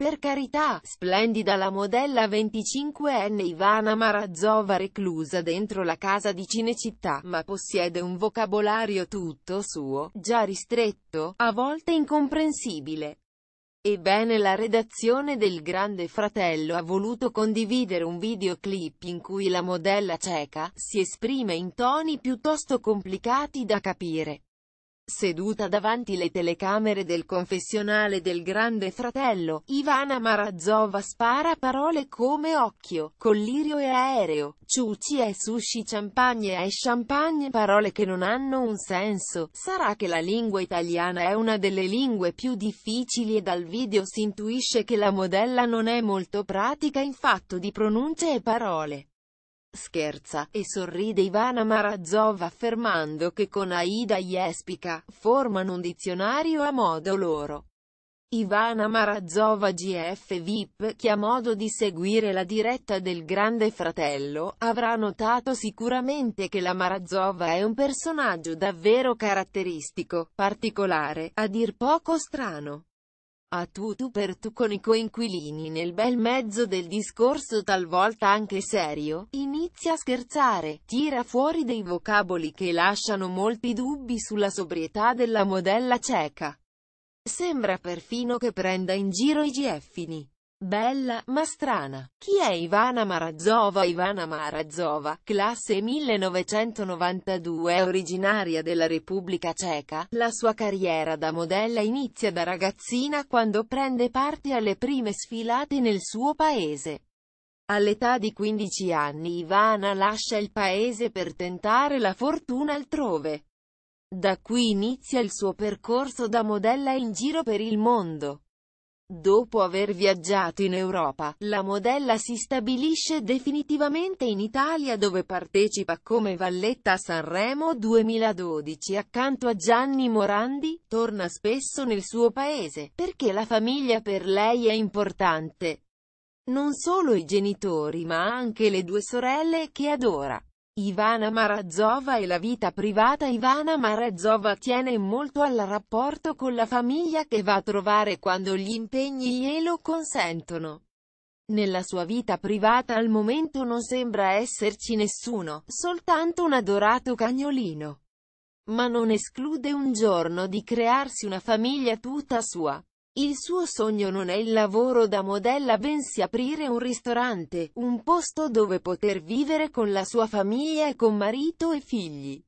Per carità, splendida la modella 25enne Ivana Marazzova reclusa dentro la casa di Cinecittà, ma possiede un vocabolario tutto suo, già ristretto, a volte incomprensibile. Ebbene la redazione del Grande Fratello ha voluto condividere un videoclip in cui la modella cieca si esprime in toni piuttosto complicati da capire. Seduta davanti le telecamere del confessionale del Grande Fratello, Ivana Marazzova spara parole come occhio, collirio e aereo, ciuci e sushi champagne e champagne parole che non hanno un senso, sarà che la lingua italiana è una delle lingue più difficili e dal video si intuisce che la modella non è molto pratica in fatto di pronunce e parole scherza, e sorride Ivana Marazzov affermando che con Aida Jespica, formano un dizionario a modo loro. Ivana Marazzova GF VIP, che ha modo di seguire la diretta del Grande Fratello, avrà notato sicuramente che la Marazzova è un personaggio davvero caratteristico, particolare, a dir poco strano a tu tu per tu con i coinquilini nel bel mezzo del discorso talvolta anche serio, inizia a scherzare, tira fuori dei vocaboli che lasciano molti dubbi sulla sobrietà della modella cieca. Sembra perfino che prenda in giro i geffini. Bella, ma strana. Chi è Ivana Marazzova? Ivana Marazzova, classe 1992, è originaria della Repubblica Ceca. La sua carriera da modella inizia da ragazzina quando prende parte alle prime sfilate nel suo paese. All'età di 15 anni Ivana lascia il paese per tentare la fortuna altrove. Da qui inizia il suo percorso da modella in giro per il mondo. Dopo aver viaggiato in Europa, la modella si stabilisce definitivamente in Italia dove partecipa come valletta a Sanremo 2012 accanto a Gianni Morandi, torna spesso nel suo paese, perché la famiglia per lei è importante. Non solo i genitori ma anche le due sorelle che adora. Ivana Marazzova e la vita privata Ivana Marazzova tiene molto al rapporto con la famiglia che va a trovare quando gli impegni glielo consentono. Nella sua vita privata al momento non sembra esserci nessuno, soltanto un adorato cagnolino. Ma non esclude un giorno di crearsi una famiglia tutta sua. Il suo sogno non è il lavoro da modella bensì aprire un ristorante, un posto dove poter vivere con la sua famiglia e con marito e figli.